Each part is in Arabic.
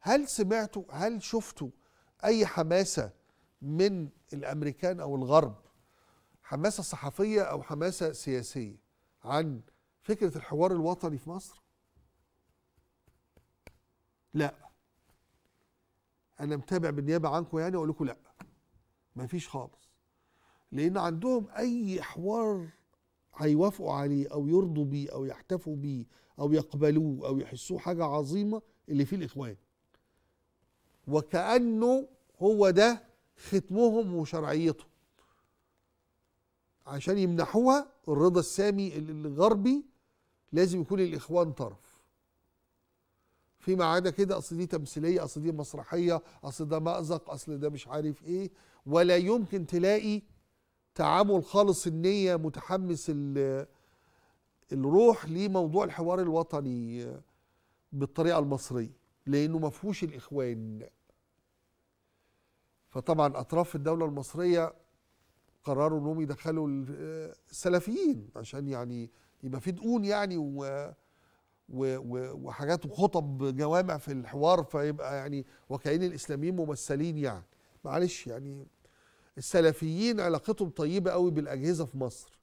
هل سمعتوا هل شفتوا اي حماسه من الامريكان او الغرب حماسه صحفيه او حماسه سياسيه عن فكره الحوار الوطني في مصر لا انا متابع بالنيابه عنكم يعني اقول لكم لا مفيش خالص لان عندهم اي حوار هيوافقوا عليه او يرضوا بيه او يحتفوا بيه او يقبلوه او يحسوه حاجه عظيمه اللي فيه الاخوان وكأنه هو ده ختمهم وشرعيتهم عشان يمنحوها الرضا السامي الغربي لازم يكون الإخوان طرف فيما عدا كده أصل دي تمثيلية أصل دي مسرحية أصل ده مأزق أصل ده مش عارف إيه ولا يمكن تلاقي تعامل خالص النية متحمس الروح لموضوع الحوار الوطني بالطريقة المصرية لأنه مفهوش الإخوان فطبعا اطراف الدوله المصريه قرروا انهم يدخلوا السلفيين عشان يعني يبقى في دقون يعني و و و وحاجات وخطب جوامع في الحوار فيبقى يعني وكأن الاسلاميين ممثلين يعني معلش يعني السلفيين علاقتهم طيبه قوي بالاجهزه في مصر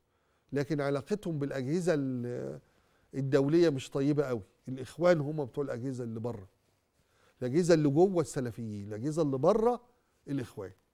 لكن علاقتهم بالاجهزه الدوليه مش طيبه قوي الاخوان هم بتوع الاجهزه اللي بره الاجهزه اللي جوه السلفيين الاجهزه اللي بره الاخوان